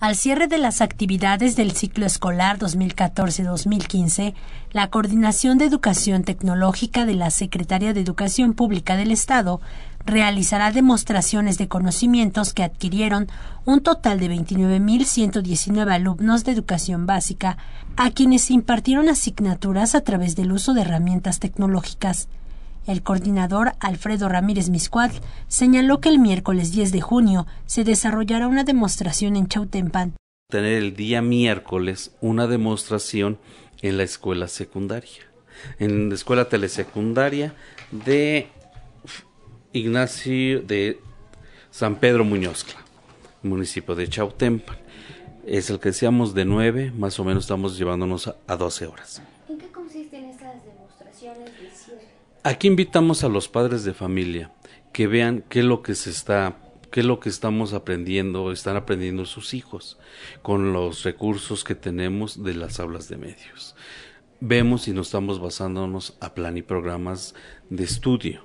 Al cierre de las actividades del ciclo escolar 2014-2015, la Coordinación de Educación Tecnológica de la Secretaría de Educación Pública del Estado realizará demostraciones de conocimientos que adquirieron un total de 29.119 alumnos de educación básica, a quienes impartieron asignaturas a través del uso de herramientas tecnológicas. El coordinador Alfredo Ramírez Miscuad, señaló que el miércoles 10 de junio se desarrollará una demostración en Chautempan. Tener el día miércoles una demostración en la escuela secundaria, en la escuela telesecundaria de Ignacio de San Pedro Muñozcla, municipio de Chautempan. Es el que decíamos de 9, más o menos estamos llevándonos a 12 horas. ¿En qué consisten estas demostraciones de Aquí invitamos a los padres de familia que vean qué es lo que se está qué es lo que estamos aprendiendo, están aprendiendo sus hijos con los recursos que tenemos de las aulas de medios. Vemos y nos estamos basándonos a plan y programas de estudio.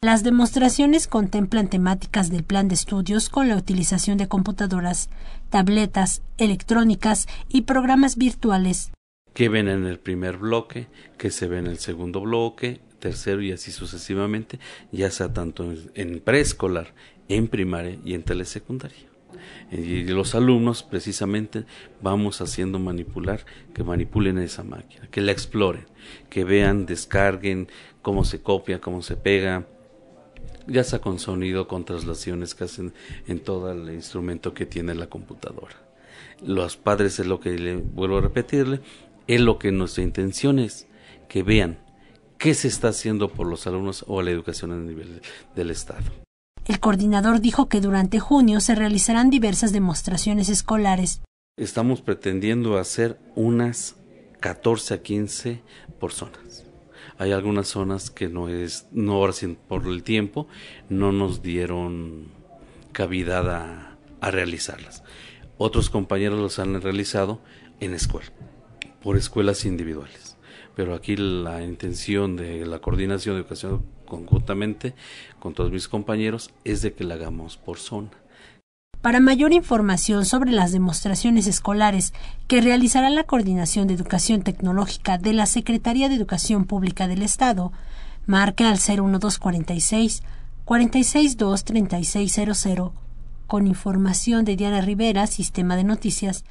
Las demostraciones contemplan temáticas del plan de estudios con la utilización de computadoras, tabletas, electrónicas y programas virtuales. Que ven en el primer bloque, que se ve en el segundo bloque tercero y así sucesivamente, ya sea tanto en preescolar, en primaria y en telesecundaria. Y los alumnos precisamente vamos haciendo manipular, que manipulen esa máquina, que la exploren, que vean, descarguen cómo se copia, cómo se pega, ya sea con sonido, con traslaciones que hacen en todo el instrumento que tiene la computadora. Los padres es lo que le vuelvo a repetirle, es lo que nuestra intención es, que vean, ¿Qué se está haciendo por los alumnos o la educación a nivel del Estado? El coordinador dijo que durante junio se realizarán diversas demostraciones escolares. Estamos pretendiendo hacer unas 14 a 15 por Hay algunas zonas que no es, no ahora por el tiempo, no nos dieron cavidad a, a realizarlas. Otros compañeros los han realizado en escuela, por escuelas individuales pero aquí la intención de la coordinación de educación conjuntamente con todos mis compañeros es de que la hagamos por zona. Para mayor información sobre las demostraciones escolares que realizará la Coordinación de Educación Tecnológica de la Secretaría de Educación Pública del Estado, marque al 01246 462 3600 con información de Diana Rivera, Sistema de Noticias